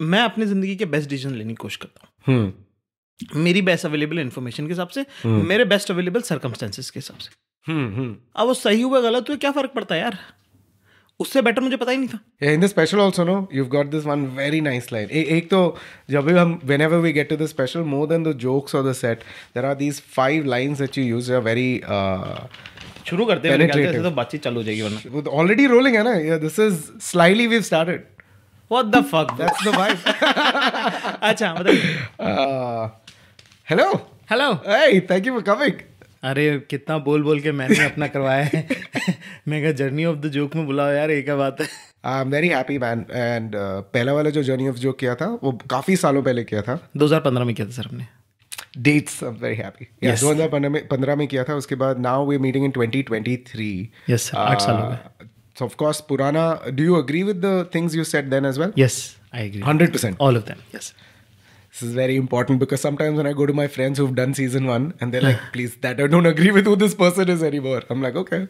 मैं अपनी जिंदगी के बेस्ट डिसीजन लेने की कोशिश करता हूँ हम्म। मेरी बेस्ट अवेलेबल इन्फॉर्मेशन के हिसाब से हम्म। मेरे बेस्ट अवेलेबल सर्कमस्टेंसेस के हिसाब से हम्म, अब वो सही हुआ गलत हुआ क्या फर्क पड़ता है यार उससे बेटर मुझे पता ही नहीं था in the special also know you have got this one very nice line एक तो जब भी हम whenever we get to the special more than the jokes of the set there are these five lines that you use are very शुरू करते हैं तो बातचीत चालू हो जाएगी वरना ऑलरेडी रोलिंग तो है ना this is slightly we started what the fuck That's the vibe. अच्छा बताइए. Uh, hello. Hello. Hey, thank you for coming. अरे कितना बोल बोल के मैंने अपना करवाया है मैं कहा जर्नी ऑफ द जोक में बुलाओ यार एक बात है I am very happy man and पहला वाला जो जर्नी ऑफ जोक किया था वो काफ़ी सालों पहले किया था 2015 में किया था सर हमने dates I am very happy दो हज़ार पंद्रह में पंद्रह में किया था उसके बाद now we meeting in twenty twenty three आठ साल uh, So of course, Purana. Do you agree with the things you said then as well? Yes, I agree. Hundred percent. All of them. Yes. This is very important because sometimes when I go to my friends who've done season one and they're like, "Please, that I don't agree with who this person is anymore," I'm like, "Okay."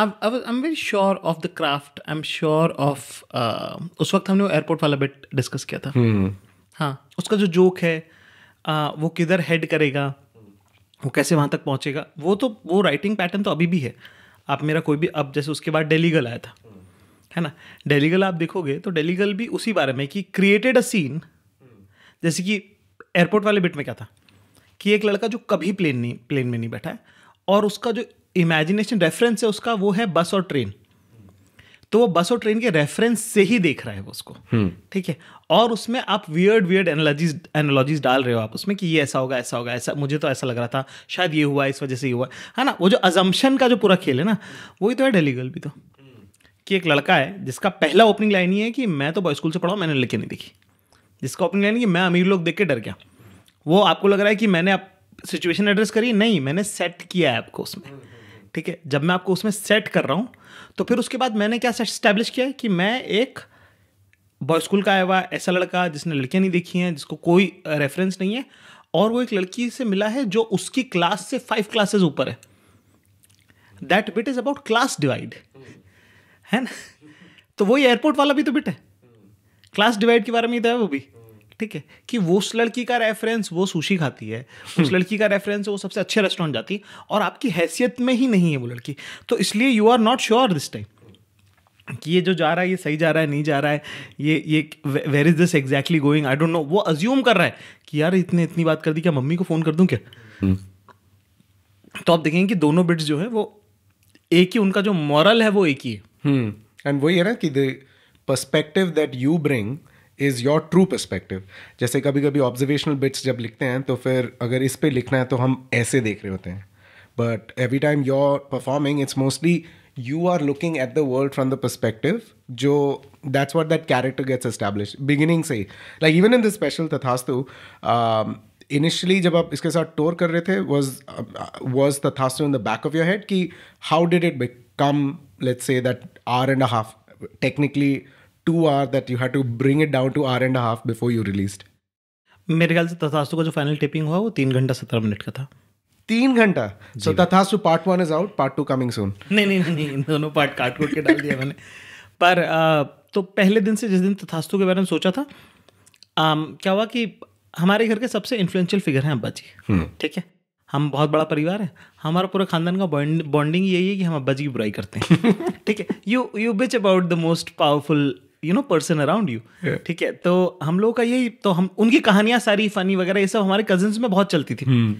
I'm I was, I'm very sure of the craft. I'm sure of uh, उस वक्त हमने वो airport वाला bit discuss किया था hmm. हाँ उसका जो जोक है आ, वो किधर हेड करेगा वो कैसे वहाँ तक पहुँचेगा वो तो वो राइटिंग पैटर्न तो अभी भी है आप मेरा कोई भी अब जैसे उसके बाद डेलीगल आया था है ना डेलीगल आप देखोगे तो डेलीगल भी उसी बारे में कि क्रिएटेड अ सीन जैसे कि एयरपोर्ट वाले बिट में क्या था कि एक लड़का जो कभी प्लेन नहीं प्लेन में नहीं बैठा है और उसका जो इमेजिनेशन रेफरेंस है उसका वो है बस और ट्रेन तो वो बस और ट्रेन के रेफरेंस से ही देख रहा है वो उसको हम्म। ठीक है और उसमें आप वियर्ड वियर्ड एनालॉजीज एनालॉजीज डाल रहे हो आप उसमें कि ये ऐसा होगा ऐसा होगा ऐसा मुझे तो ऐसा लग रहा था शायद ये हुआ इस वजह से ये हुआ है हाँ ना वो जो अजम्पन का जो पूरा खेल है ना वही तो है गर्ल भी तो कि एक लड़का है जिसका पहला ओपनिंग लाइन ये है कि मैं तो बॉय स्कूल से पढ़ा मैंने लड़के नहीं देखी जिसका ओपनिंग लाइन कि मैं अमीर लोग देख के डर गया वो आपको लग रहा है कि मैंने आप सिचुएशन एड्रेस करी नहीं मैंने सेट किया है आपको उसमें ठीक है जब मैं आपको उसमें सेट कर रहा हूँ तो फिर उसके बाद मैंने क्या स्टैब्लिश किया है कि मैं एक बॉय स्कूल का आया हुआ ऐसा लड़का जिसने लड़कियाँ नहीं देखी हैं जिसको कोई रेफरेंस नहीं है और वो एक लड़की से मिला है जो उसकी क्लास से फाइव क्लासेस ऊपर है that bit is about class divide है ना तो वही एयरपोर्ट वाला भी तो बिट है क्लास डिवाइड के बारे में ही था तो वो भी ठीक है कि वो उस लड़की का रेफरेंस वो सुशी खाती है उस हम्म। लड़की का रेफरेंस वो सबसे अच्छे रेस्टोरेंट जाती है और आपकी हैसियत में ही नहीं है वो लड़की तो इसलिए you are not sure this time कि ये जो जा रहा है ये सही जा रहा है नहीं जा रहा है ये ये where is this exactly going I don't know वो अज्यूम कर रहा है कि यार इतने इतनी बात कर दी क्या मम्मी को फ़ोन कर दूं क्या hmm. तो आप देखेंगे कि दोनों बिट्स जो है वो एक ही उनका जो मॉरल है वो एक ही है एंड हम्म। वही है ना कि the perspective that you bring is your true perspective जैसे कभी कभी ऑब्जर्वेशनल बिट्स जब लिखते हैं तो फिर अगर इस पर लिखना है तो हम ऐसे देख रहे होते हैं but every time your performing it's mostly you are looking at the world from the perspective जो that's what that character gets establish beginning से ही like even in the special Tathastu initially जब आप इसके साथ टोर कर रहे थे वॉज वॉज तथास्तु in the back of your head कि how did it become let's say that hour and a half technically two hour that you had to bring it down to hour and half before you released मेरे ख्याल से तथास्तु का जो final tapping हुआ वो तीन घंटा सत्रह मिनट का था तीन घंटा so Tathastu part one is out part two coming soon नहीं नहीं नहीं दोनों पार्ट काट कूट के डाल दिया मैंने पर तो पहले दिन से जिस दिन तथास्तु के बारे में सोचा था क्या हुआ कि हमारे घर के सबसे इन्फ्लुएंशियल फिगर हैं अब्बा जी हम्म। ठीक है हम बहुत बड़ा परिवार है हमारा पूरे खानदान का बॉन्डिंग यही है कि हम अब्बा जी की बुराई करते हैं ठीक है you you bitch about the most powerful you know person around you ठीक है तो हम लोगों का यही तो हम उनकी कहानियां सारी फनी वगैरह ये सब हमारे कजिन में बहुत चलती थी हम्म।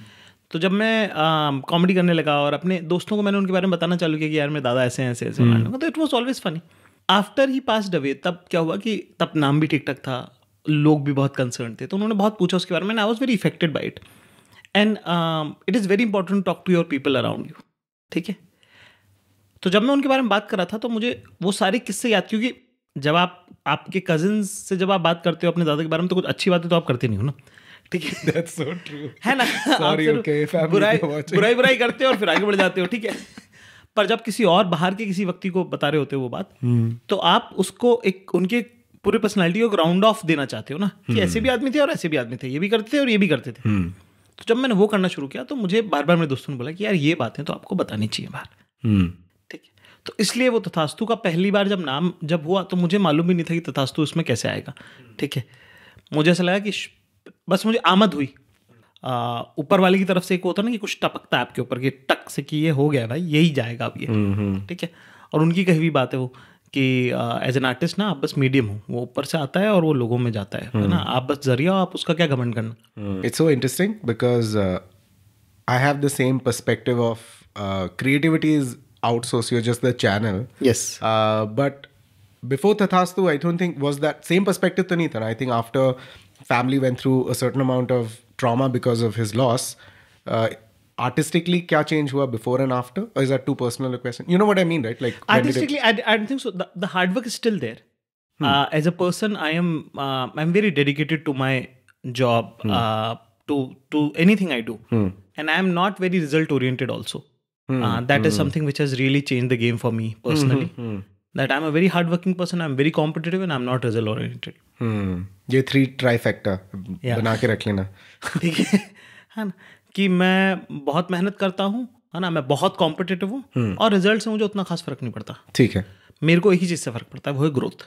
तो जब मैं कॉमेडी करने लगा और अपने दोस्तों को मैंने उनके बारे में बताना चालू किया कि यार मेरे दादा ऐसे ऐसे ऐसे hmm. तो it was always funny after he passed away तब क्या हुआ कि तब नाम भी ठीक ठाक था लोग भी बहुत कंसर्न थे तो उन्होंने बहुत पूछा उसके बारे में I was very affected by it and it is very important talk to your people around you ठीक है तो जब मैं उनके बारे में बात कर रहा था तो मुझे वो सारे किस्से याद क्योंकि जब आप आपके कजिन से जब आप बात करते हो अपने दादा के बारे में तो कुछ अच्छी बातें तो आप करते नहीं हो ना ठीक है दैट्स सो ट्रू है ना सॉरी ओके बुराई बुराई बुराई करते हो और फिर आगे बढ़ जाते हो ठीक है पर जब किसी और बाहर के किसी व्यक्ति को बता रहे होते हो वो बात हम्म। तो आप उसको एक उनके पूरे पर्सनैलिटी को ग्राउंड ऑफ देना चाहते हो ना कि हम्म। ऐसे भी आदमी थे और ऐसे भी आदमी थे ये भी करते थे और ये भी करते थे हम्म। तो जब मैंने वो करना शुरू किया तो मुझे बार बार मेरे दोस्तों ने बोला कि यार ये बातें तो आपको बतानी चाहिए बाहर तो इसलिए वो तथास्तु का पहली बार जब नाम जब हुआ तो मुझे मालूम भी नहीं था कि तथास्तु उसमें कैसे आएगा ठीक है मुझे ऐसा लगा कि बस मुझे आमद हुई ऊपर वाले की तरफ से एक होता ना कि कुछ टपकता है आपके ऊपर कि टक से कि ये हो गया भाई यही जाएगा अब ये हम्म, हम्म। ठीक है और उनकी कही हुई बात है वो कि एज एन आर्टिस्ट ना आप बस मीडियम हो वो ऊपर से आता है और वो लोगों में जाता है है ना हम्म। आप बस जरिया आप उसका क्या घमंड करना it's so interesting because I have the same perspective of creativity is outsource. You're just the channel. Yes. Uh, but before Tathastu, I don't think was that same perspective to I think after family went through a certain amount of trauma because of his loss, uh, artistically kya change hua before and after? Or is that too personal a question? You know what I mean, right? Like artistically, it... I, I don't think so. The, the hard work is still there. Hmm. Uh, as a person, I am uh, I'm very dedicated to my job, hmm. Uh, to to anything I do, hmm. and I am not very result oriented also. Mm, uh, that mm. is something which has really changed the game for me personally. Mm-hmm, mm. That I'm a very hardworking person, I'm very competitive, and I'm not result oriented. Hmm. ये three ट्राइफैक्टर yeah. बना के रख लेना ठीक है है ना कि मैं बहुत मेहनत करता हूँ है ना मैं बहुत कॉम्पिटेटिव हूँ और रिजल्ट से मुझे उतना खास फर्क नहीं पड़ता ठीक है मेरे को एक ही चीज़ से फर्क पड़ता है वो है ग्रोथ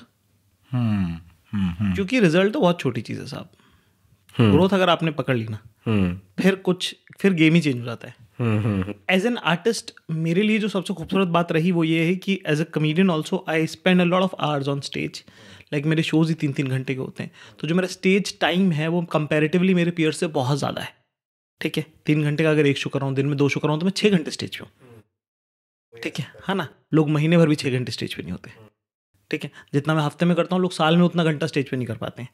क्योंकि रिजल्ट तो बहुत छोटी चीज़ है साहब ग्रोथ अगर आपने पकड़ ली ना फिर कुछ फिर गेम ही चेंज हो जाता है एज एन आर्टिस्ट मेरे लिए जो सबसे खूबसूरत बात रही वो ये है कि as a comedian also I spend a lot of hours on stage like मेरे शोज ही तीन तीन घंटे के होते हैं तो जो मेरा स्टेज टाइम है वो कंपेरेटिवली मेरे पेयर से बहुत ज़्यादा है ठीक है तीन घंटे का अगर एक शो कर रहा हूँ दिन में दो शो कर रहा हूँ तो मैं छः घंटे स्टेज पे हूँ mm. ठीक है है हाँ ना लोग महीने भर भी छः घंटे स्टेज पर नहीं होते mm. ठीक है जितना मैं हफ्ते में करता हूँ लोग साल में उतना घंटा स्टेज पर नहीं कर पाते हैं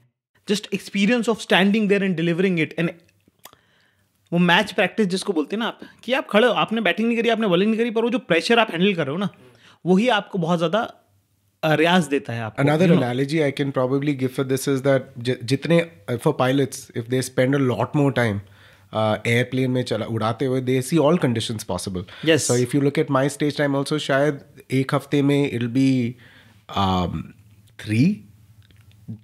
just experience of standing there and delivering it and वो मैच प्रैक्टिस जिसको बोलते हैं ना आप कि आप खड़े हो आपने बैटिंग नहीं करी आपने बॉलिंग नहीं करी पर वो जो प्रेशर आप हैंडल कर रहे हो ना वही आपको बहुत ज़्यादा रियाज देता है आपको another analogy I can probably give for this is that जितने for pilots if they spend a lot more time airplane में चला उड़ाते हुए they see all condition possible so if you look at my stage time also शायद एक हफ्ते में it be three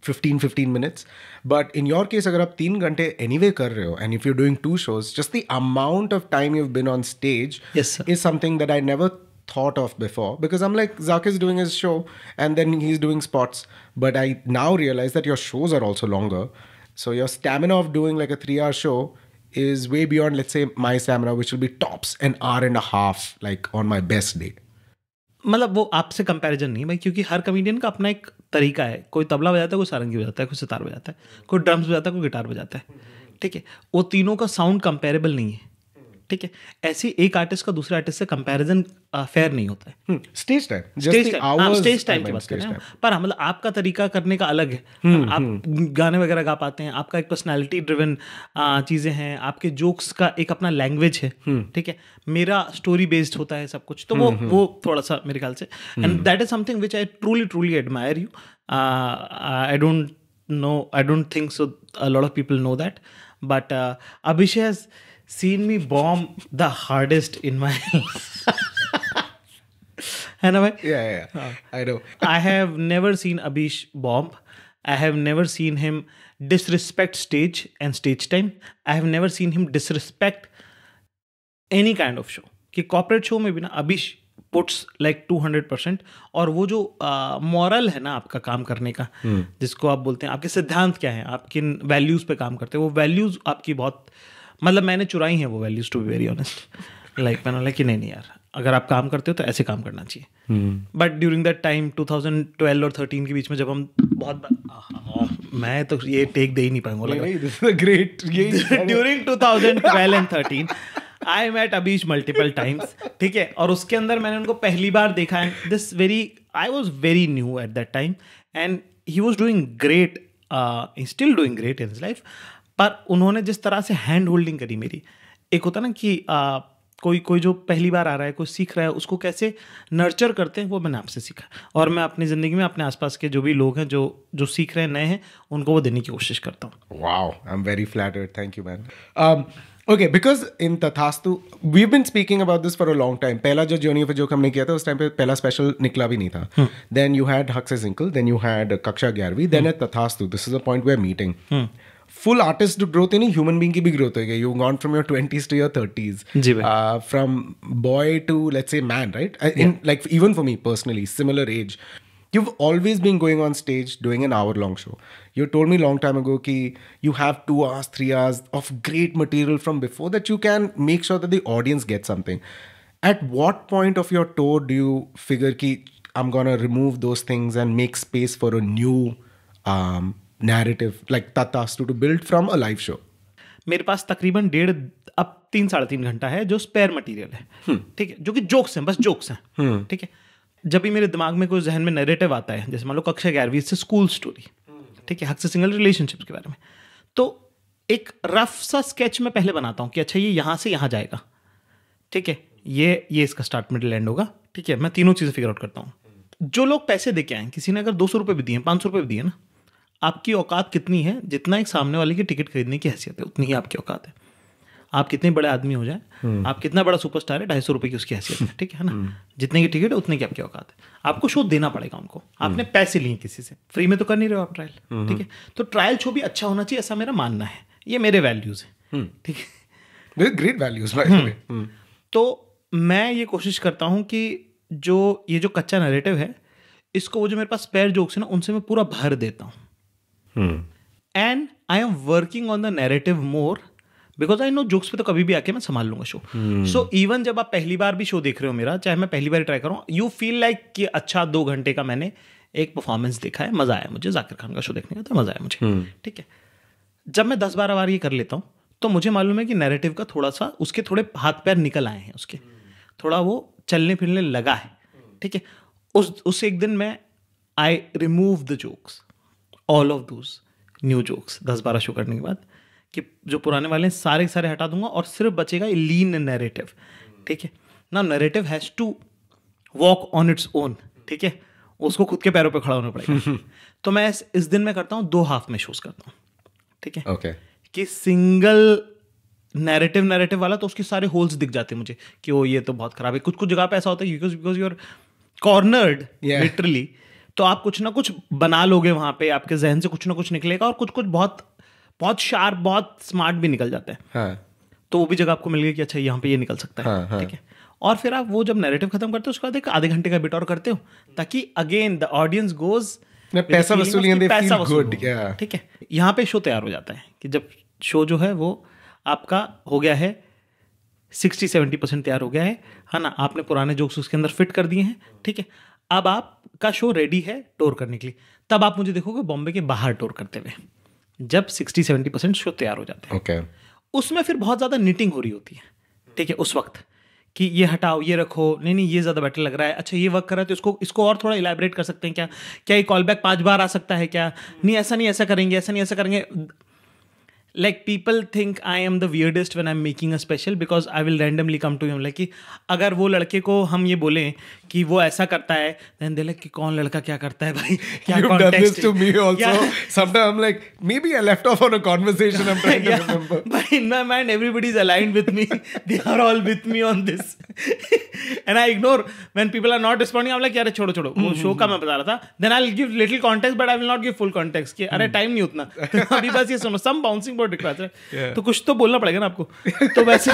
15 15 minutes but in your case agar aap 3 ghante anyway kar rahe ho and if you're doing two shows just the amount of time you've been on stage yes, is something that i never thought of before because i'm like zak is doing his show and then he's doing spots but i now realize that your shows are also longer so your stamina of doing like a 3 hour show is way beyond let's say my stamina which will be tops an hour and a half like on my best day मतलब वो आपसे comparison नहीं भाई क्योंकि हर comedian का अपना एक तरीका है कोई तबला बजाता है कोई सारंगी बजाता है कोई सितार बजाता है कोई ड्रम्स बजाता है कोई गिटार बजाता है ठीक है वो तीनों का साउंड कंपेरेबल नहीं है ठीक है ऐसे एक आर्टिस्ट का दूसरे आर्टिस्ट से कंपैरिजन फेयर नहीं होता है stage time stage time stage time की बात हैं पर हाँ, मतलब आपका तरीका करने का अलग है हम्म, हाँ, आप हम्म। गाने वगैरह गा पाते हैं आपका एक पर्सनैलिटी ड्रिवन चीज़ें हैं आपके जोक्स का एक अपना लैंग्वेज है हम्म। ठीक है मेरा स्टोरी बेस्ड होता है सब कुछ तो वो वो थोड़ा सा मेरे ख्याल से and that is something which I truly truly admire you I don't know I don't think so lot of people know that but Abhishek seen me bomb the hardest in my है ना भाई I know I have never seen Abish bomb I have never seen him disrespect stage and stage time I have never seen him disrespect any kind of show कि corporate show में भी ना Abish puts like two hundred percent और वो जो moral है ना आपका काम करने का hmm. जिसको आप बोलते हैं आपके सिद्धांत क्या है आपके वैल्यूज़ पे काम करते हैं वो वैल्यूज़ आपकी बहुत uh, मतलब मैंने चुराई हैं वो values to be very honest like मैंने बोला कि नहीं नहीं यार अगर आप काम करते हो तो ऐसे काम करना चाहिए बट ड्यूरिंग दैट टाइम 2012 और 13 के बीच में जब हम बहुत आहा, मैं तो ये टेक दे ही नहीं पाऊंगा लग रहा ग्रेट ये during 2012 and 13 I met Abish multiple times ठीक है और उसके अंदर मैंने उनको पहली बार देखा है this very I was very new at that time and he was doing great still doing great in life पर उन्होंने जिस तरह से हैंड होल्डिंग करी मेरी एक होता ना कि आ, कोई कोई जो पहली बार आ रहा है कोई सीख रहा है उसको कैसे नर्चर करते हैं वो मैंने आपसे सीखा और मैं अपनी ज़िंदगी में अपने आसपास के जो भी लोग हैं जो जो सीख रहे हैं नए हैं उनको वो देने की कोशिश करता हूँ wow I am very flattered thank you man okay because in Tathastu we been speaking about this for a long time पहला जो जोनी ऑफ जोक हमने किया था उस टाइम पे पहला स्पेशल निकला भी नहीं था देन यू हैड हक्स single then you had Kaksha ग्यारहवीं then at Tathastu this is a point where meeting full artist growth ही नहीं ह्यूमन बींग की भी ग्रोथ होगी you gone from your twenties to your thirties from boy to let's a man right in like even for me personally similar as you've always been going on stage doing an hour long show you told me long time ago ki you have 2 hours 3 hours of great material from before that you can make sure that the audience gets something at what point of your tour do you figure ki i'm going to remove those things and make space for a new um, narrative like tatas to, to build from a मेरे पास तकरीबन डेढ़ अब तीन साढ़े तीन घंटा है जो स्पेयर मटेरियल है हम्म। ठीक है जो कि जोक्स हैं बस जोक्स हैं हम्म। ठीक है जब भी मेरे दिमाग में कोई जहन में नैरेटिव आता है जैसे मान लो कक्षा ग्यारहवीं से स्कूल स्टोरी ठीक है हक से सिंगल रिलेशनशिप के बारे में तो एक रफ सा स्केच मैं पहले बनाता हूँ कि अच्छा ये यहाँ से यहाँ जाएगा ठीक है ये ये इसका स्टार्ट मिडिल एंड होगा ठीक है मैं तीनों चीज़ें फिगर आउट करता हूँ जो लोग पैसे दे के आए किसी ने अगर दो सौ रुपये भी दिए पाँच सौ रुपये भी दिए ना आपकी औकात कितनी है जितना एक सामने वाले की टिकट खरीदने की हैसियत है उतनी ही आपकी औकात है आप कितने बड़े आदमी हो जाए हम्म। आप कितना बड़ा सुपरस्टार है ढाई सौ रुपये की उसकी हैसियत है ठीक है ना हम्म। जितने की टिकट है उतने की आपकी औकात है आपको शो देना पड़ेगा उनको आपने हम्म। पैसे लिए किसी से फ्री में तो कर नहीं रहे हो आप ट्रायल ठीक है तो ट्रायल शो भी अच्छा होना चाहिए ऐसा मेरा मानना है ये मेरे वैल्यूज हैं ठीक है ग्रेट वैल्यूज तो मैं ये कोशिश करता हूँ कि जो ये जो कच्चा नरेटिव है इसको वो जो मेरे पास स्पेयर जोक्स है ना उनसे मैं पूरा भर देता हूँ and I am working on the narrative more because I know jokes पे तो कभी भी आके मैं संभाल लूंगा शो सो इवन जब आप पहली बार भी शो देख रहे हो मेरा चाहे मैं पहली बार ट्राई करूँ यू फील लाइक कि अच्छा दो घंटे का मैंने एक परफॉर्मेंस देखा है मज़ा आया मुझे जाकिर खान का शो देखने का तो मज़ा आया मुझे हम्म. ठीक है जब मैं दस बारह बार ये कर लेता हूँ तो मुझे मालूम है कि नेरेटिव का थोड़ा सा उसके थोड़े हाथ पैर निकल आए हैं उसके थोड़ा वो चलने फिरने लगा है ठीक है उस उस एक दिन मैं I remove the jokes all of those new jokes दस बारह शो करने के बाद कि जो पुराने वाले हैं सारे के सारे हटा दूंगा और सिर्फ बचेगा लीन नरेटिव ठीक है ना narrative has to walk on its own ठीक है उसको खुद के पैरों पे खड़ा होना पड़ेगा तो मैं इस, इस दिन में करता हूँ दो हाफ में शोज करता हूँ ठीक है ओके कि सिंगल नैरेटिव नैरेटिव वाला तो उसके सारे होल्स दिख जाते हैं मुझे कि वो ये तो बहुत खराब है कुछ कुछ जगह पे ऐसा होता है because because you are cornered literally तो आप कुछ ना कुछ बना लोगे वहां पे आपके जहन से कुछ ना कुछ निकलेगा और कुछ कुछ बहुत बहुत शार्प बहुत स्मार्ट भी निकल जाते हैं हाँ. तो वो भी जगह आपको मिल गई कि अच्छा यहाँ पे ये निकल सकता है हाँ, हाँ. ठीक है और फिर आप वो जब नैरेटिव खत्म करते हो उसके बाद एक आधे घंटे का बिट और करते हो ताकि अगेन द ऑडियंस गोज पैसा वसूल पैसा वसूल ठीक है यहाँ पे शो तैयार हो जाता है कि जब शो जो है वो आपका हो गया है सिक्सटी सेवेंटी परसेंट तैयार हो गया है है हाँ ना आपने पुराने जोक्स उसके अंदर फिट कर दिए हैं ठीक है अब आपका शो रेडी है टूर करने के लिए तब आप मुझे देखोगे बॉम्बे के बाहर टूर करते हुए जब सिक्सटी सेवेंटी परसेंट शो तैयार हो जाते हैं okay. उसमें फिर बहुत ज़्यादा निटिंग हो रही होती है ठीक है उस वक्त कि ये हटाओ ये रखो नहीं नहीं ये ज़्यादा बेटर लग रहा है अच्छा ये वर्क कर रहा है तो इसको इसको और थोड़ा इलेबरेट कर सकते हैं क्या क्या ये कॉल बैक पाँच बार आ सकता है क्या नहीं ऐसा नहीं ऐसा करेंगे ऐसा नहीं ऐसा करेंगे like people think I am the weirdest one I am making a special because I will randomly come to you like कि अगर वो लड़के को हम ये बोलें कि वो ऐसा करता है देन दे लाइक कि कौन लड़का क्या करता है भाई क्या contest to me also some time I am like maybe I left off on a conversation I am trying to remember but in my mind everybody is aligned with me they are all with me on this and I ignore when people are not responding I am like अरे छोड़ो छोड़ो वो show का मैं बता रहा था then I will give little context but I will not give full context कि अरे टाइम नहीं उतना अभी बस ये सुनो सम बाउंसिंग बोर्ड रिक्वायर्ड है तो कुछ तो बोलना पड़ेगा ना आपको तो वैसे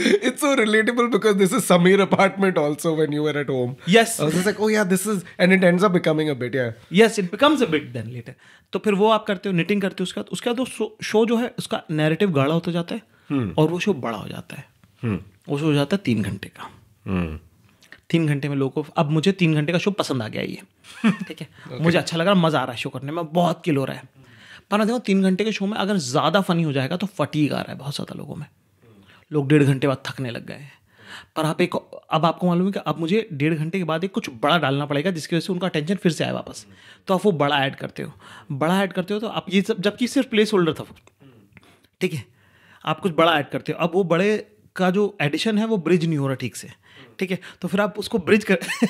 it's so relatable because this is Sameer apartment also when you were at home. Yes. I was just like, oh yeah, this is, and it ends up becoming a bit, yeah. Yes, it becomes a bit then later. तो फिर वो आप करते हो knitting करते हो उसके बाद उसके बाद वो शो जो है उसका नैरेटिव गाढ़ा होता जाता है hmm. और वो शो बड़ा हो जाता है hmm. वो शो हो जाता है तीन घंटे का hmm. तीन घंटे में लोगों को अब मुझे तीन घंटे का शो पसंद आ गया ये ठीक है okay. मुझे अच्छा लग रहा मज़ा आ रहा है शो करने में बहुत किल हो रहा है पर मैं देखो तीन घंटे के शो में अगर ज़्यादा फनी हो जाएगा तो फटीक आ रहा है बहुत ज़्यादा लोगों में लोग डेढ़ घंटे बाद थकने लग गए हैं और आप एक अब आपको मालूम है कि अब मुझे डेढ़ घंटे के बाद एक कुछ बड़ा डालना पड़ेगा जिसकी वजह से उनका टेंशन फिर से आए वापस तो आप वो बड़ा ऐड करते हो बड़ा ऐड करते हो तो आप ये सब जबकि सिर्फ प्लेस होल्डर था ठीक है आप कुछ बड़ा ऐड करते हो अब वो बड़े का जो एडिशन है वो ब्रिज नहीं हो रहा ठीक से ठीक है तो फिर आप उसको ब्रिज कर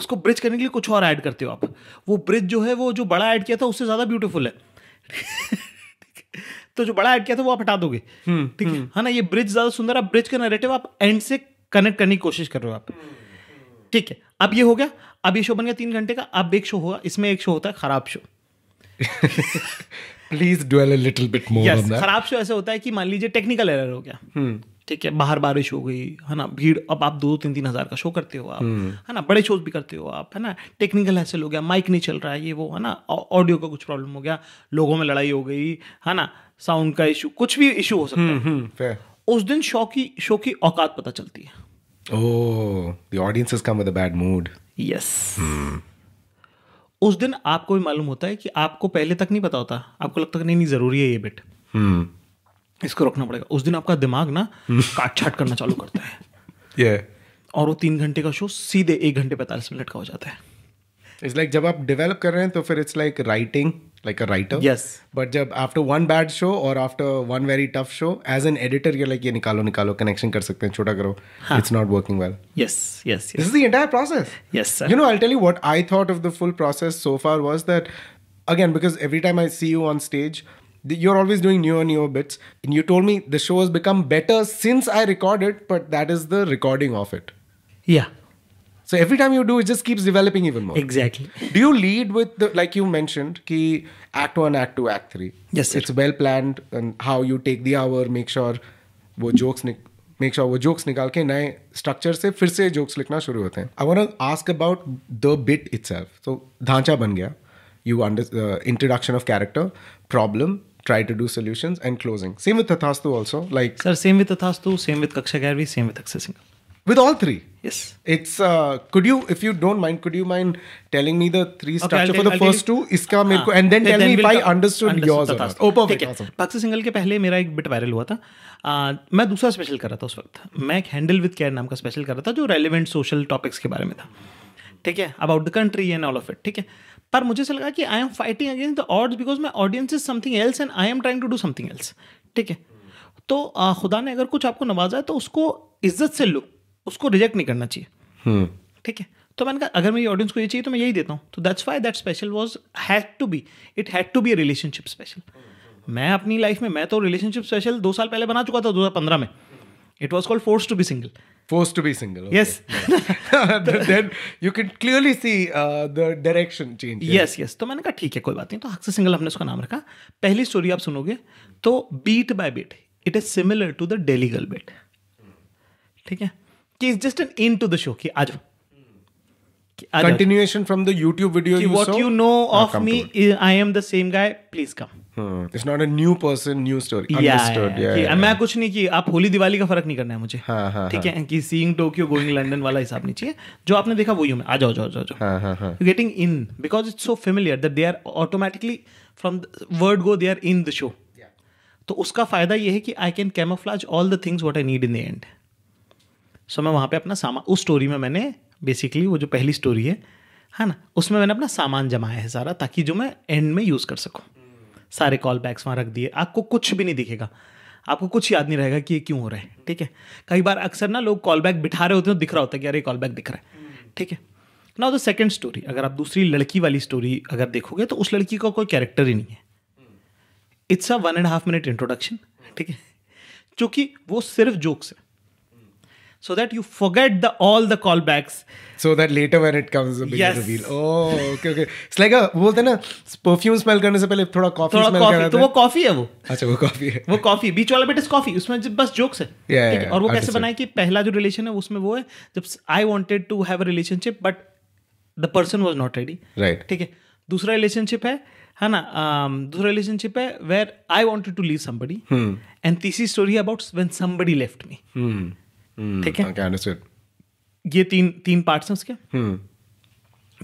उसको ब्रिज करने के लिए कुछ और ऐड करते हो आप वो ब्रिज जो है वो जो बड़ा ऐड किया था उससे ज़्यादा ब्यूटीफुल है तो जो बड़ा ऐड किया था वो आप हटा दोगे हम्म, ठीक है हम्म। हाँ ना ये ब्रिज ज़्यादा सुंदर आप ब्रिज का नरेटिव आप एंड से कनेक्ट करने की कोशिश कर रहे हो आप ठीक है अब ये हो गया अब ये शो बन गया तीन घंटे का अब एक शो होगा इसमें एक शो होता है खराब show please do a little bit more खराब शो ऐसा होता है कि मान लीजिए टेक्निकल एरर हो गया हम्म। ठीक है बाहर बारिश हो गई है ना भीड़ अब आप दो तीन तीन हजार का शो करते हो आप हम्म। है ना बड़े शोज भी करते हो आप है ना टेक्निकल ऐसे हो गया माइक नहीं चल रहा है ये वो है ना ऑडियो का कुछ प्रॉब्लम हो गया लोगों में लड़ाई हो गई है ना साउंड का इशू कुछ भी इशू हो सकता है हम्म, उस दिन शो की शो की औकात पता चलती है oh the audience has come with a bad mood yes उस दिन आपको भी मालूम होता है कि आपको पहले तक नहीं पता होता आपको लगता है नहीं नहीं जरूरी है ये बिट hmm. इसको रखना पड़ेगा उस दिन आपका दिमाग ना hmm. काट छाट करना चालू करता है yeah. और वो तीन घंटे का शो सीधे एक घंटे पैंतालीस मिनट का हो जाता है इट्स लाइक like जब आप डेवलप कर रहे हैं तो फिर it's like writing like a writer. Yes. But जब after one bad show or after one very tough show, as an editor, you're like ये निकालो निकालो connection कर सकते हैं छोटा It's not working well. Yes, yes, yes. This is the entire process. Yes, sir. You know, I'll tell you what I thought of the full process so far was that again because every time I see you on stage. You're always doing newer, newer bits. And you told me the show has become better since I recorded, but that is the recording of it. Yeah. So every time you do, it just keeps developing even more. Exactly. Do you lead with the, like you mentioned, ki act one, act two, act three? Yes, sir. It's well planned and how you take the hour, make sure वो jokes make sure sure jokes jokes ke nae structure se से फिर से jokes लिखना शुरू होते हैं I want ask about the bit itself तो ढांचा बन गया you under introduction of try to do solutions and closing. Same with Tathastu also. Like Sir, same with Tathastu, same with Kaksha Garvi, same with Akshay Singh. with all three. Yes. It's uh, could you if you don't mind could you mind telling me the three okay, structure tell, for the I'll first two iska uh, मेरे को and then tell then me we'll if I understood understood yours or not. Oh perfect awesome. पाक्सी single ke pehle mera ek bit viral hua tha मैं दूसरा special कर रहा था उस वक्त मैं एक हैंडल विद केयर नाम का स्पेशल कर रहा था जो रेलिवेंट सोशल टॉपिक्स के बारे में था ठीक है about the country and all of it ठीक है पर मुझे ऐसा लगा कि I am fighting against the odds because my audience is something else and I am trying to do something else ठीक है तो खुदा ने अगर कुछ आपको नवाजा है तो उसको इज्जत से लुक उसको रिजेक्ट नहीं करना चाहिए हम्म। ठीक है तो मैंने कहा अगर मेरी ऑडियंस को ये चाहिए तो मैं यही देता हूँ तो that's why that special was had to be it had to be a relationship special मैं अपनी लाइफ में मैं तो रिलेशनशिप स्पेशल दो साल पहले बना चुका था दो हज़ार पंद्रह में it was called forced to be single forced to be single yes yes then you can clearly see uh, the yes तो मैंने कहा ठीक है कोई बात नहीं तो हक से सिंगल हमने उसका नाम रखा पहली स्टोरी आप सुनोगे तो beat by beat it is similar to the daily girl beat ठीक है कि is just an in to the show कि आ जाओ continuation from the YouTube video you what saw, you know ah, of me I am the same guy. Please come. Hmm. It's not a new person, new story. Yeah, Understood. Yeah, मैं कुछ नहीं कि आप होली दिवाली का फर्क नहीं करना है मुझे हाँ, हाँ, हाँ। ठीक है कि सीइंग टोक्यो गोइंग लंदन वाला हिसाब नहीं चाहिए जो आपने देखा वही हूँ आ जाओ जाओ जाओ getting in because it's so familiar that they are automatically from word go they are in the show तो उसका फायदा यह है कि I can camouflage all the things what I need in the end so मैं वहाँ पे अपना सामान उस स्टोरी में मैंने बेसिकली वो जो पहली स्टोरी है है ना उसमें मैंने अपना सामान जमाया है सारा ताकि जो मैं एंड में यूज़ कर सकूँ सारे कॉल बैक्स वहाँ रख दिए आपको कुछ भी नहीं दिखेगा आपको कुछ याद नहीं रहेगा कि ये क्यों हो रहा है ठीक है कई बार अक्सर ना लोग कॉल बैक बिठा रहे होते हैं तो दिख रहा होता है कि अरे कॉल बैक दिख रहा है ठीक है ना द सेकेंड स्टोरी अगर आप दूसरी लड़की वाली स्टोरी अगर देखोगे तो उस लड़की का कोई कैरेक्टर ही नहीं है it's a one and half minute introduction ठीक है क्योंकि वो सिर्फ जोक्स है so that you forget the all the callbacks. So that later when it comes, the yes. reveal. Oh, okay, okay. It's like a bolte na perfume smell karne se pehle thoda coffee thoda smell coffee, to wo coffee hai wo acha wo coffee hai wo coffee beech wala bit is coffee उसमें bas jokes hai yeah, yeah, yeah. aur wo kaise banaye ki pehla jo relation hai usme wo hai jab I wanted to have a relationship but the person was not ready right theek hai dusra relationship है है ना दूसरा relationship है where I wanted to leave somebody and तीसरी story about when somebody left me Hmm, ठीक है ये तीन तीन पार्ट्स हैं उसके hmm.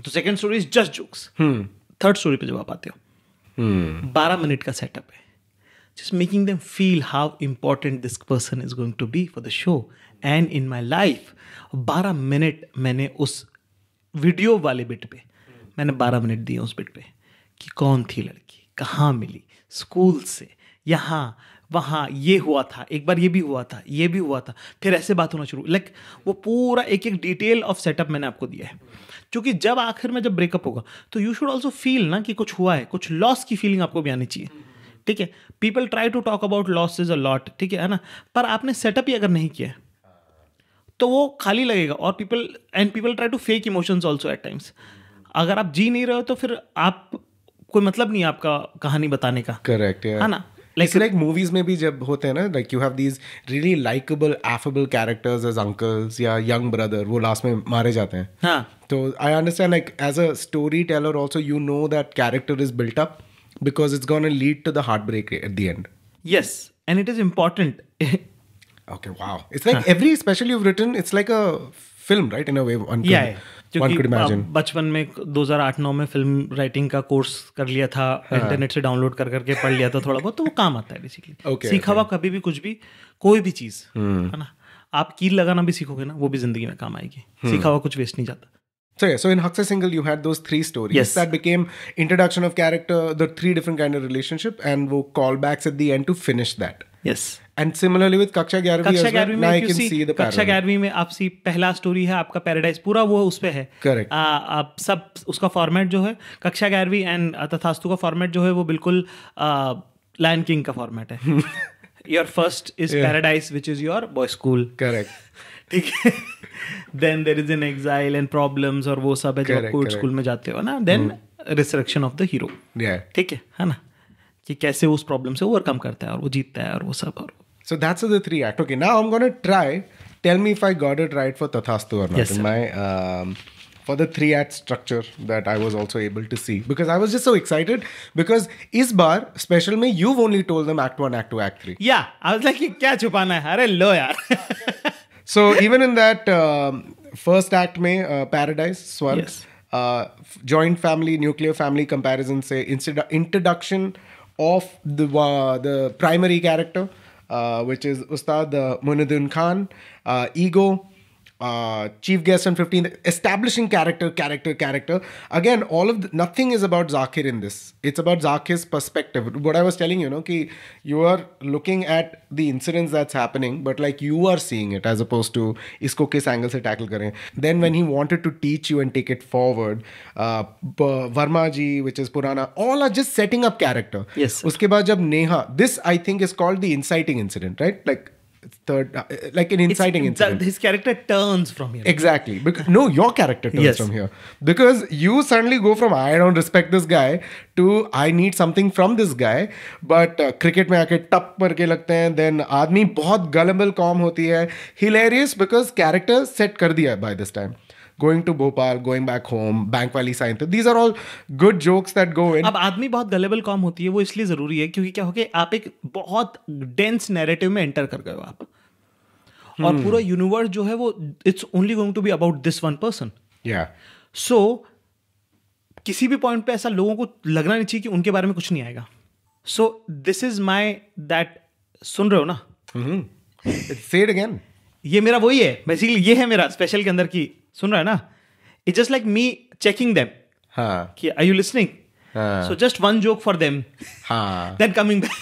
तो second story is just jokes third story पे जब आप आते हो hmm. बारह मिनट का सेटअप है just making them feel how important this person is going to be for the show and in my life बारह मिनट मैंने उस वीडियो वाले बिट पे मैंने बारह मिनट दिए उस बिट पे कि कौन थी लड़की कहाँ मिली स्कूल से यहाँ वहाँ ये हुआ था एक बार ये भी हुआ था ये भी हुआ था फिर ऐसे बात होना शुरू लाइक वो पूरा एक एक डिटेल ऑफ सेटअप मैंने आपको दिया है क्योंकि जब आखिर में जब ब्रेकअप होगा तो यू शुड ऑल्सो फील ना कि कुछ हुआ है कुछ लॉस की फीलिंग आपको भी आनी चाहिए ठीक है people try to talk about loss is a lot ठीक है ना पर आपने सेटअप ही अगर नहीं किया तो वो खाली लगेगा और people and people try to fake emotions also at times अगर आप जी नहीं रहे हो तो फिर आप कोई मतलब नहीं आपका कहानी बताने का करेक्ट है ना like like movies में भी जब होते हैं ना like you have these really likable affable characters as uncles या young brother वो last में मारे जाते हैं हाँ तो I understand like as a storyteller also you know that character is built up because it's gonna lead to the heartbreak at the end yes and it is important okay wow it's like huh. every special you've written it's like a film right in a way one yeah, yeah क्योंकि बचपन में 2008-9 में film writing का course कर लिया था हाँ. Internet से डाउनलोड कर करके पढ़ लिया था थोड़ा बहुत तो वो काम आता है बेसिकली okay, सीखा हुआ okay. कभी भी कुछ भी कोई भी चीज़ है ना आप कील लगाना भी सीखोगे ना वो भी जिंदगी में काम आएगी सीखा हुआ कुछ वेस्ट नहीं जाता So yeah, so in Huxa Single you had those three stories yes. that became introduction of character, the three different kind of relationship, and wo callbacks at the end to finish that. Yes. And similarly with Kaksha Kaksha ग्यारहवीं में में आप सी पहला story है आपका paradise पूरा वो उस पर है करेक्ट आप सब उसका फॉर्मेट जो है कक्षा ग्यारहवीं एंड तथास्तु का फॉर्मेट जो है वो बिल्कुल लायन किंग का फॉर्मेट है your first is paradise which is your boy school correct ठीक है then there is an exile and problems और वो सब है जो आपको स्कूल में जाते हो ना then resurrection of the hero ठीक है है ना कि कैसे उस प्रॉब्लम से ओवरकम करता है और वो जीतता है और वो सब और So that's the three act. Okay, now I'm gonna try. Tell me if I got it right for Tathastu or not. Yes, my um, for the three act structure that I was also able to see because I was just so excited because is bar special me. you you've only told them act one, act two, act three. Yeah, I was like kya chupana hai? अरे lo यार. so even in that um, first act may uh, paradise swarg. Yes. Uh, joint family nuclear family comparison say instead introduction of the uh, the primary character uh, which is Ustad uh, Munadun Khan, uh, Ego, uh, Chief Guest and 15, establishing character, character, character. Again, all of the, nothing is about Zakir in this. It's about Zakir's perspective. What I was telling you, know, ki you are looking at the incidents that's happening, but like you are seeing it as opposed to isko kis angle se tackle kare. Then when he wanted to teach you and take it forward, uh, Varma ji, which is Purana, all are just setting up character. Yes. Sir. Uske baad jab Neha, this I think is called the inciting incident, right? Like third uh, like an inciting it's, incident. his character turns from here. Exactly. Because, no, your character turns yes. from here. Because you suddenly go from I don't respect this guy to I need something from this guy. But uh, cricket में आके tap करके लगते then admi बहुत gullible कॉम hoti hai hilarious because character set kar diya by this time. Going to Bhopal going back home bank वाली sign these are all good jokes that go in अब आदमी बहुत गलेबल कॉम होती है वो इसलिए जरूरी है क्योंकि क्या हो गया आप एक बहुत डेंस नैरेटिव में एंटर कर गए हो आप hmm. और पूरा यूनिवर्स जो है वो it's only going to be about this one person या सो किसी भी पॉइंट पे ऐसा लोगों को लगना नहीं चाहिए कि उनके बारे में कुछ नहीं आएगा so this is my that सुन रहे हो ना से इट अगेन ये मेरा वही है बेसिकली ये है मेरा स्पेशल के अंदर की सुन रहा है ना it's just like me checking them हाँ कि I you listening so just one joke for them हाँ then coming back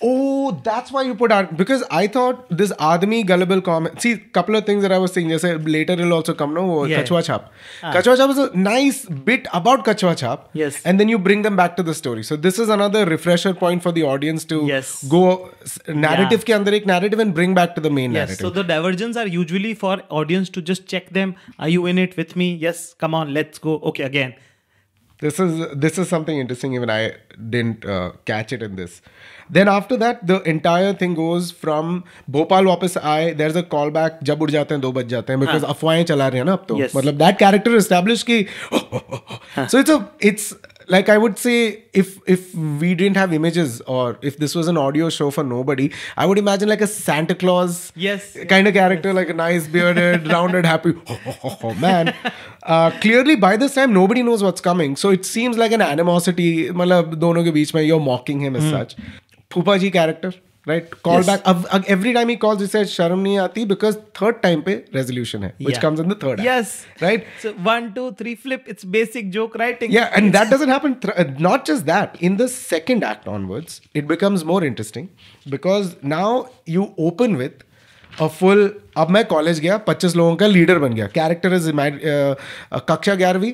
Oh, that's why you put art because I thought this Admi gullible comment. See, couple of things that I was saying. Just later it'll also come. No, yeah. Kachwa Chap. Ah. Kachwa Chap is a nice bit about Kachwa Chap. Yes. And then you bring them back to the story. So this is another refresher point for the audience to yes. go narrative yeah. ke andar ek narrative and bring back to the main yes. narrative. So the divergence are usually for audience to just check them. Are you in it with me? Yes. Come on, let's go. Okay, again this is this is something interesting even i didn't uh, catch it in this then after that the entire thing goes from bhopal wapas aaye there's a callback jab ud jate hain do baj jate hain because हाँ. अफवाहें चला रही हैं ना अब yes. मतलब that character establish की so it's a it's like I would say, if if we didn't have images or if this was an audio show for nobody, I would imagine like a Santa Claus, yes, kind yes, of character, yes. like a nice bearded, rounded, happy oh, oh, oh, man. Uh, clearly, by this time, nobody knows what's coming, so it seems like an animosity. Malab, dono ke beech mein, you're mocking him as mm. such. pupaji character. Right call back अब every time ही calls जिसे शर्म नहीं आती because third time पे resolution है which comes in the third yes right so 1 2 3 flip it's basic joke writing या and that doesn't happen not just that in the second act onwards it becomes more interesting because now you open with a full अब मैं college गया 25 लोगों का leader बन गया character is uh, uh, कक्षा 11वीं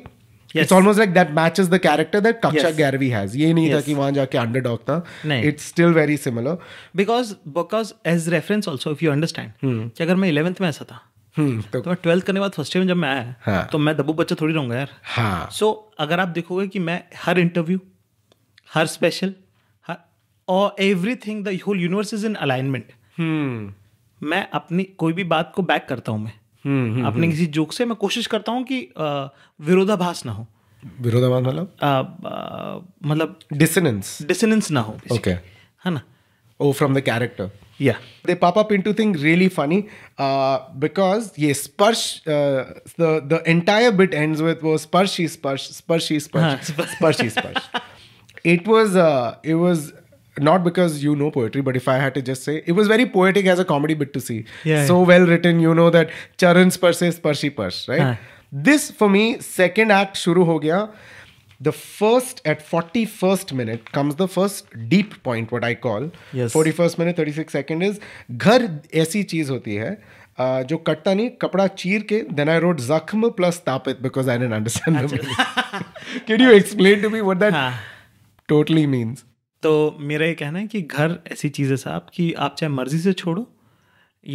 it's almost like that matches the character that कक्षा गैरवी हैज ये नहीं yes. था कि वहां जाके अंडरडॉग था it's still very similar because because as reference also if you understand कि अगर मैं 11th में ऐसा था hmm, तो, तो मैं ट्वेल्थ करने के बाद फर्स्ट ईयर जब मैं आया हाँ, तो मैं दबू बच्चा थोड़ी रहूंगा यार हाँ, सो so, अगर आप देखोगे कि मैं हर इंटरव्यू हर स्पेशल हर और everything the whole universe is in alignment मैं अपनी कोई भी बात को बैक करता हूँ मैं हम्म, हम्म, अपने हम्म। किसी जोक से मैं कोशिश करता हूँ कि विरोधाभास ना हो विरोधाभास मतलब मतलब डिसनेंस डिसनेंस ना हो ओके है ना ओ फ्रॉम द कैरेक्टर या they pop up thing really funny because ये Sparsh the entire bit ends with वो स्पर्श स्पर्श हाँ, Sparsh Sparsh Sparsh Sparsh it was it was not because you know poetry, but if I had to just say, it was very poetic as a comedy bit to see. Yeah, so yeah. well written, you know that Charan Sparsh is Sparshi Parsh, right? This for me, second act shuru ho gaya. The first at 41st minute comes the first deep point, what I call. Yes. 41st minute, 36 second is घर ऐसी चीज होती है Uh, जो कटता नहीं कपड़ा चीर के देन आई रोट जख्म प्लस तापित because I didn't understand can you explain to me what that totally means तो मेरा ये कहना है कि घर ऐसी चीज़ है साहब कि आप चाहे मर्ज़ी से छोड़ो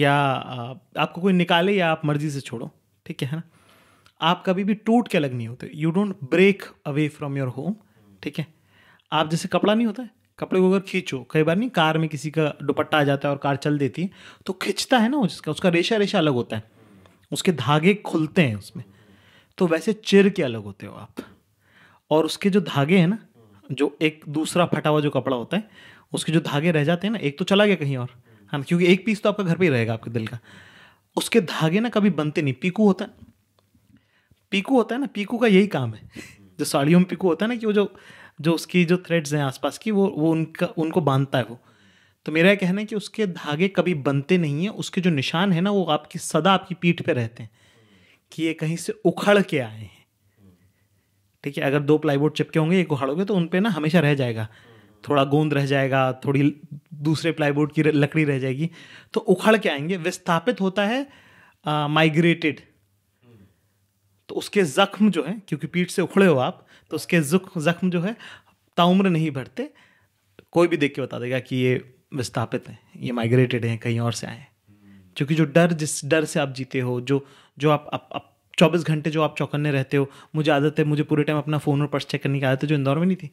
या आपको कोई निकाले या आप मर्ज़ी से छोड़ो ठीक है ना आप कभी भी टूट के अलग नहीं होते you don't break away from your home ठीक है आप जैसे कपड़ा नहीं होता है कपड़े को अगर खींचो कई बार नहीं कार में किसी का दुपट्टा आ जाता है और कार चल देती है तो खींचता है ना उसका उसका रेशा रेशा अलग होता है उसके धागे खुलते हैं उसमें तो वैसे चिर के अलग होते हो आप और उसके जो धागे हैं ना जो एक दूसरा फटा हुआ जो कपड़ा होता है उसके जो धागे रह जाते हैं ना एक तो चला गया कहीं और है हाँ ना क्योंकि एक पीस तो आपका घर पर ही रहेगा आपके दिल का उसके धागे ना कभी बनते नहीं पीकू होता है पीकू होता है ना पीकू का यही काम है जो साड़ियों में पीकू होता है ना कि वो जो जो उसकी जो थ्रेड्स हैं आसपास की वो वो उनका उनको बांधता है वो तो मेरा कहना है कि उसके धागे कभी बनते नहीं हैं उसके जो निशान है ना वो आपकी सदा आपकी पीठ पे रहते हैं कि ये कहीं से उखड़ के आए हैं ठीक है अगर दो प्लाईवुड चिपके होंगे एक उखाड़ोगे तो उन पर ना हमेशा रह जाएगा थोड़ा गोंद रह जाएगा थोड़ी दूसरे प्लाईवुड की लकड़ी रह जाएगी तो उखड़ के आएंगे विस्थापित होता है माइग्रेटेड तो उसके ज़ख्म जो है क्योंकि पीठ से उखड़े हो आप तो उसके ज़ख्म जो है ताउम्र नहीं भरते कोई भी देख के बता देगा कि ये विस्थापित हैं ये माइग्रेटेड हैं कहीं और से आए हैं क्योंकि जो डर जिस डर से आप जीते हो जो जो आप, अप, आप चौबीस घंटे जो आप चौकन्ने रहते हो मुझे आदत है मुझे पूरे टाइम अपना फ़ोन और पर्स चेक करने की आदत है जो इंदौर में नहीं थी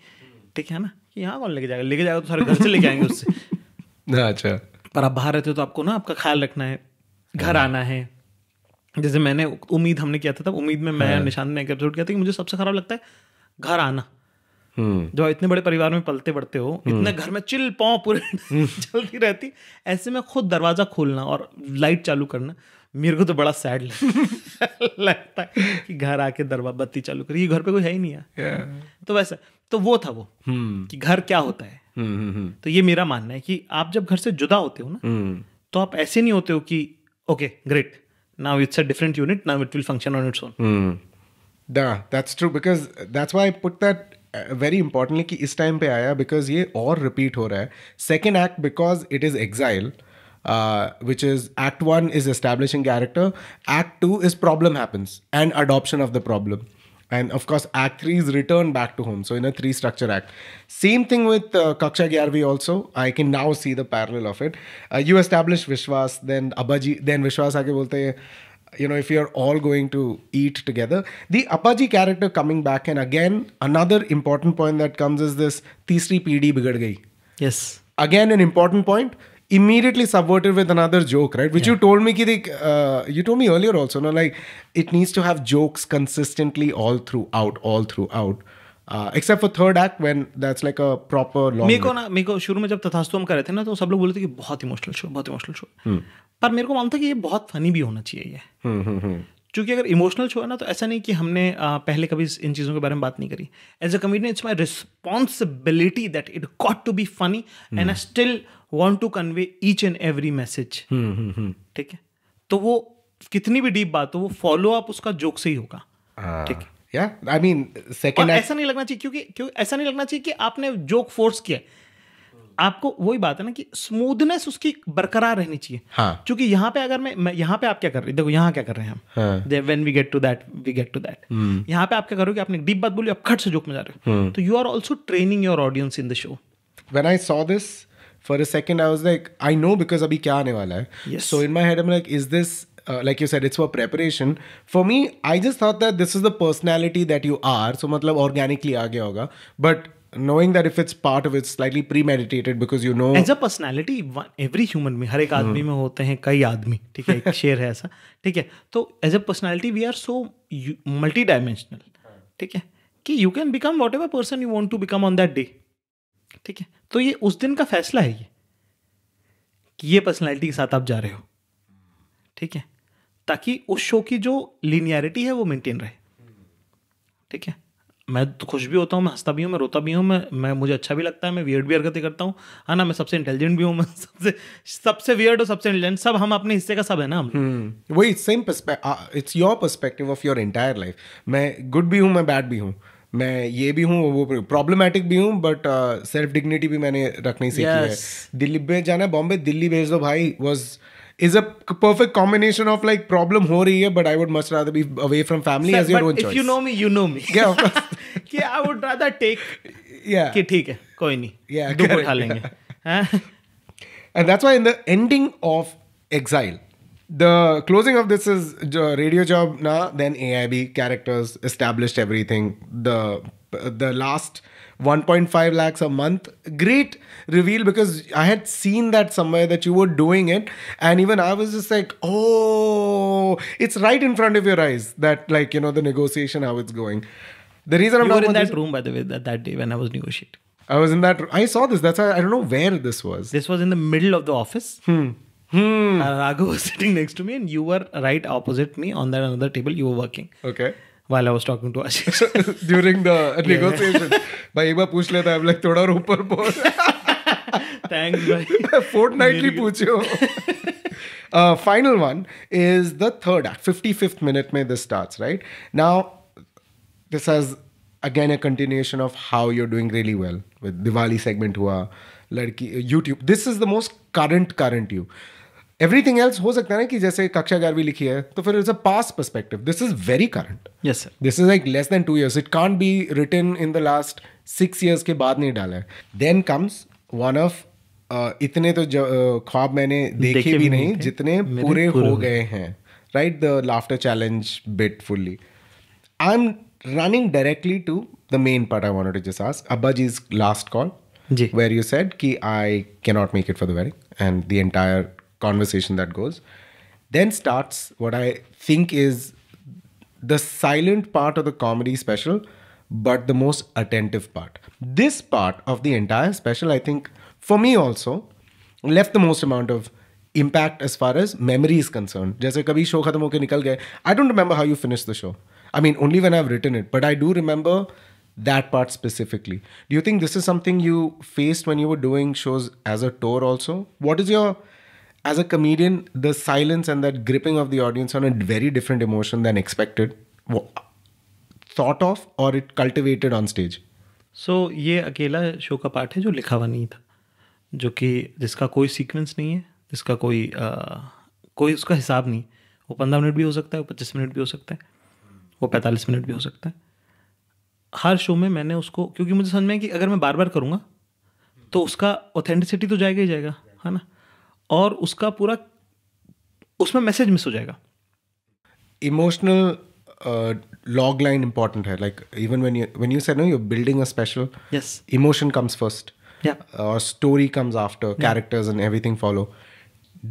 ठीक है ना कि यहाँ कौन लेके जाएगा लेके जाएगा तो सारे घर से लेके आएंगे उससे हाँ, अच्छा पर आप बाहर रहते हो तो आपको ना आपका ख्याल रखना है घर हाँ। आना है जैसे मैंने उम्मीद हमने किया था तब उम्मीद में मैं हाँ। निशान में एक एपिसोड किया था कि मुझे सबसे ख़राब लगता है घर आना हम्म। जो इतने बड़े परिवार में पलते बढ़ते हो हम्म। इतने घर में चिल पाओ पूरे चलती रहती ऐसे में खुद दरवाज़ा खोलना और लाइट चालू करना मेरे को तो बड़ा सैड लगता लगता है कि घर आके दरवाजा बत्ती चालू करी घर पे कोई है ही नहीं है तो वैसा तो वो था वो hmm. कि घर क्या होता है hmm, hmm, तो ये मेरा मानना है कि आप जब घर से जुदा होते हो ना तो आप ऐसे नहीं होते हो कि okay great now it's a different unit now it will function on its own that's true because that's why I put that very importantly कि इस टाइम पे आया बिकॉज ये और रिपीट हो रहा है second act because it is exile uh, which is Act One is establishing character, Act Two is problem happens and adoption of the problem. And of course, Act 3 is return back to home. So, in a three structure act. Same thing with uh, Kaksha Gyarvi also. I can now see the parallel of it. Uh, you establish Vishwas, then Abaji, then Vishwas aage bolte you know, if you're all going to eat together. The Apaji character coming back. And again, another important point that comes is this Tisri PD bigad gayi. Yes. Again, an important point. immediately subverted with another joke, right? Which yeah. you told me, Kirik, uh, you told me earlier also, no, like it needs to have jokes consistently all throughout, all throughout. Uh, except for third act when that's like a proper long मेरे को ना मेरे को शुरू में जब तथास्तु हम कर रहे थे ना तो सब लोग बोले थे कि बहुत इमोशनल शो बहुत इमोशनल शो hmm. पर मेरे को मालूम था कि ये बहुत फनी भी होना चाहिए ये hmm, hmm, क्योंकि अगर इमोशनल शो है ना तो ऐसा नहीं कि हमने आ, uh, पहले कभी इन चीज़ों के बारे में बात नहीं करी as a comedian it's my responsibility that it got to be funny and I still want to convey each and every message ठीक है तो वो कितनी भी डीप बात हो वो फॉलो अप उसका जोक से ही होगा ठीक है या आई मीन सेकंड ऐसा नहीं लगना चाहिए क्योंकि क्यों ऐसा नहीं लगना चाहिए कि आपने जोक फोर्स किया आपको वही बात है ना कि स्मूथनेस उसकी बरकरार रहनी चाहिए हाँ. क्योंकि यहाँ पे अगर मैं, मैं यहाँ पे आप क्या कर रहे हैं देखो यहाँ क्या कर रहे हैं हम when we get to that we get to that यहाँ पे आप क्या करोगे आपने डीप बात बोली आप खट से जोक में जा रहे हो हम्म। तो you are also training your audience in the show when I saw this for a second I was like I know because अभी क्या आने वाला है so in my head am like is this like you said its for preparation for me I just thought that this is the personality that you are so मतलब organically आ गया होगा but knowing that if it's part of it slightly premeditated because you know as a personality one, every human में हर एक hmm. आदमी में होते हैं कई आदमी ठीक है एक शेर है ऐसा ठीक है तो as a personality we are so multidimensional ठीक है कि you can become what person person you want to become on that day ठीक है तो ये उस दिन का फैसला है ये कि ये पर्सनैलिटी के साथ आप जा रहे हो ठीक है ताकि उस शो की जो लीनियरिटी है वो मेंटेन रहे ठीक है मैं तो खुश भी होता हूँ मैं हंसता भी हूँ मैं रोता भी हूँ मैं मैं मुझे अच्छा भी लगता है मैं वियर्ड भी हरकतें करता हूँ है हाँ ना मैं सबसे इंटेलिजेंट भी हूँ मैं सबसे सबसे वियर्ड और सबसे इंटेलिजेंट सब हम अपने हिस्से का सब है ना हम हम्म, वही same it's your perspective of your entire life मैं गुड भी हूँ मैं बैड भी हूँ मैं ये भी हूँ वो प्रॉब्लमेटिक भी हूँ बट सेल्फ डिग्निटी भी मैंने रखनी सीखी yes. है दिल्ली में जाना है बॉम्बे दिल्ली भेज दो भाई was is a perfect combination of like problem ho rahi hai but I would much rather be away from family Sir, as your but own if choice. If you know me, you know me. Yeah, of course. कि I would rather take. Yeah. कि ठीक है कोई नहीं. Yeah. दुख उठा लेंगे. And that's why in the ending of Exile, the closing of this is radio job na then AIB characters established everything. The the last 1.5 lakhs a month. Great reveal because I had seen that somewhere that you were doing it, and even I was just like, oh, it's right in front of your eyes that like you know the negotiation how it's going. The reason I'm you were in that room by the way that, that day when I was negotiating. I was in that. I saw this. That's why I don't know where this was. This was in the middle of the office. Hmm Hmm. Uh, and was sitting next to me, and you were right opposite me on that another table. You were working. Okay. While I was talking to Ashish. During the negotiation. I was like, Thoda Rupert Bose. Thanks, bhai. Fortnightly poochyo. Uh, final one is the third act, 55th minute. May this starts right now. This has again a continuation of how you're doing really well with Diwali segment. Hua, ladki, YouTube. This is the most current current you. Everything else हो सकता है ना कि जैसे कक्षा ग्यारहवीं लिखी है तो फिर it's a past perspective this is very current yes sir this is like less than two years it can be written in the last six years के बाद नहीं डाला है देन कम्स वन ऑफ इतने तो uh, ख्वाब मैंने देखे, देखे भी नहीं जितने पूरे हो गए हैं right the laughter challenge bit fully I am running directly to the main part I want to ask Abba ji is last call ji where you said कि I can not make it for the wearing and the entire conversation that goes. Then starts what I think is the silent part of the comedy special, but the most attentive part. This part of the entire special, I think, for me also, left the most amount of impact as far as memory is concerned. जैसे कभी show खत्म how निकल गए the show. I mean, only when I've written it, but i do remember that part specifically. Do you think this is something you faced when you were doing shows as a tour also? What is your as a comedian, the silence and that gripping of the audience on a very different emotion than expected, thought of or it cultivated on stage. so, ye akela show ka part hai jo likha hua nahi tha jo ki jiska koi sequence nahi hai jiska koi आ, कोई उसका हिसाब नहीं वो पंद्रह minute भी हो सकता है वो पच्चीस मिनट भी हो सकता है वो पैंतालीस मिनट भी हो सकता है हर शो में मैंने उसको क्योंकि मुझे समझ में कि अगर मैं बार बार करूँगा तो उसका ऑथेंटिसिटी तो जाएगा ही जाएगा है ना और उसका पूरा उसमें मैसेज मिस हो जाएगा इमोशनल लॉग लाइन इंपॉर्टेंट है like even when you when you said no you building a special yes emotion comes first और story comes after characters and everything follow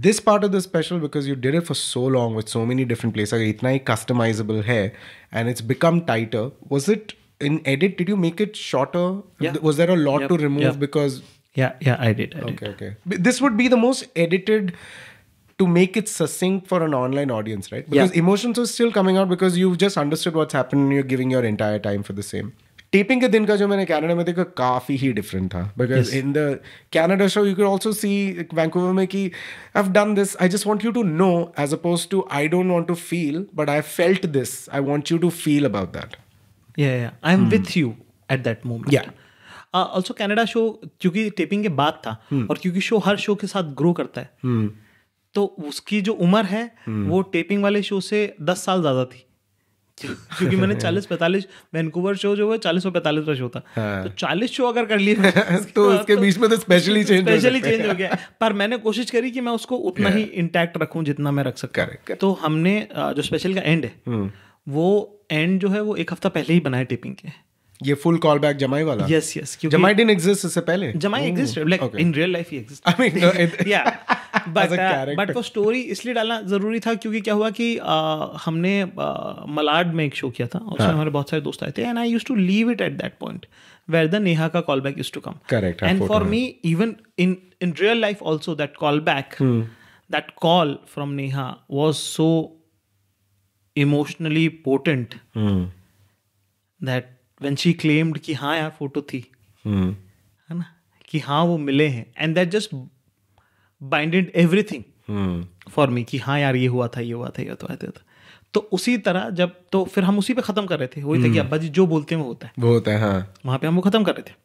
this part of the special because you did it for so long with so many different place अगर इतना ही customizable है and it's become tighter was it in edit did you make it shorter was there or lot to remove because Yeah, yeah, I did. I okay, did. okay. This would be the most edited to make it succinct for an online audience, right? Because yeah. emotions are still coming out because you've just understood what's happened and you're giving your entire time for the same. Taping के दिन का जो मैंने Canada में देखा काफ़ी ही different था because in the Canada show you can also see Vancouver में कि I have done this I just want you to know as opposed to I don't want to feel but I felt this I want you to feel about that I am with you at that moment also Canada show क्योंकि tapping के बाद था हम्म। और क्योंकि show हर show के साथ grow करता है हम्म। तो उसकी जो उम्र है हम्म। वो टेपिंग वाले शो से दस साल ज़्यादा थी क्योंकि मैंने चालीस पैंतालीस वैनकूवर शो जो है चालीस और पैंतालीस का शो था हाँ। तो चालीस शो अगर कर लिए तो उसके तो, बीच में तो स्पेशली चेंज स्पेशली चेंज हो गया पर मैंने कोशिश करी कि मैं उसको उतना ही इंटैक्ट रखूं जितना मैं रख सकता तो हमने uh, जो स्पेशल का एंड है वो एंड जो है वो एक हफ्ता पहले ही बनाया टिपिंग के ये फुल कॉल बैक जमाई वाला यस यस क्योंकि जमाई डिन एग्जिस्ट इससे पहले जमाई exist like in real life ही एग्जिस्ट आई मीन या बट बट वो स्टोरी इसलिए डालना जरूरी था क्योंकि क्या हुआ कि आ, uh, हमने uh, मलाड में एक शो किया था उसमें हाँ। हमारे बहुत सारे दोस्त आए थे and I used to leave it at that point where the Neha का call back to to come correct and for me even in in real life that that call back that call from Neha so so emotionally hmm. That when she claimed कि हाँ यार photo थी hmm. है ना कि हाँ वो मिले हैं and that just binded everything for me कि हाँ यार ये हुआ था ये हुआ था ये तो आते ये था। तो उसी तरह जब तो फिर हम उसी पे खत्म कर रहे थे वही था कि hmm. अब्बा जी जो बोलते हैं वो होता है वो होता है हाँ वहाँ पे हम वो खत्म कर रहे थे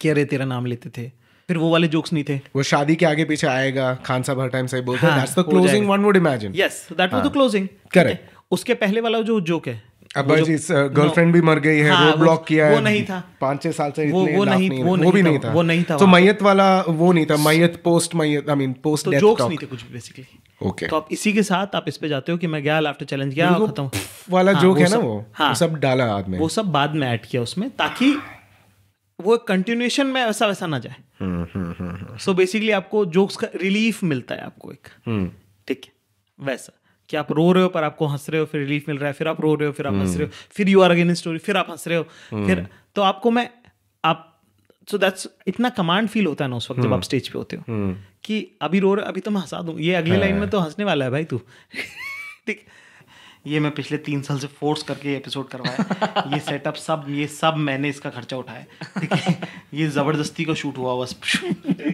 कि अरे तेरा नाम लेते थे फिर वो वाले जोक्स नहीं थे वो शादी के आगे पीछे आएगा खान साहब हर टाइम सही बोलते हैं that's the closing one would imagine yes that was the closing correct उसके पहले वाला जो जोक है अब्बा जी गर्लफ्रेंड भी मर गई है हाँ, वो ब्लॉक किया वो है नहीं था पांच छह साल से वो, वो नहीं, नहीं वो नहीं वो भी नहीं था वो नहीं था तो मैयत वाला वो नहीं था मैयत पोस्ट मैयत I mean post death jokes नहीं थे कुछ बेसिकली ओके तो आप इसी के साथ आप इस पे जाते हो कि मैं गया लाफ्टर चैलेंज गया खत्म वाला जोक हाँ, है ना हाँ। वो सब डाला बाद में वो सब बाद में ऐड किया उसमें ताकि वो कंटिन्यूएशन में वैसा वैसा ना जाए सो हम्म, बेसिकली हम्म, हम्म, आपको जोक्स का रिलीफ मिलता है आपको एक ठीक है वैसा कि आप रो रहे हो पर आपको हंस रहे हो फिर रिलीफ मिल रहा है फिर आप रो रहे हो फिर आप हंस रहे हो फिर you are again in story फिर आप हंस रहे हो हम्म। फिर तो आपको मैं आप सो दैट्स इतना कमांड फील होता है ना उस वक्त जब हम्म। आप स्टेज पे होते हो हम्म। कि अभी रो रहे अभी तो मैं हंसा दूँ ये अगली लाइन में तो हंसने वाला है भाई तू ठीक ये मैं पिछले तीन साल से फोर्स करके ये एपिसोड करवाया ये सेटअप सब ये सब मैंने इसका खर्चा उठाया ठीक है ये ज़बरदस्ती का शूट हुआ बस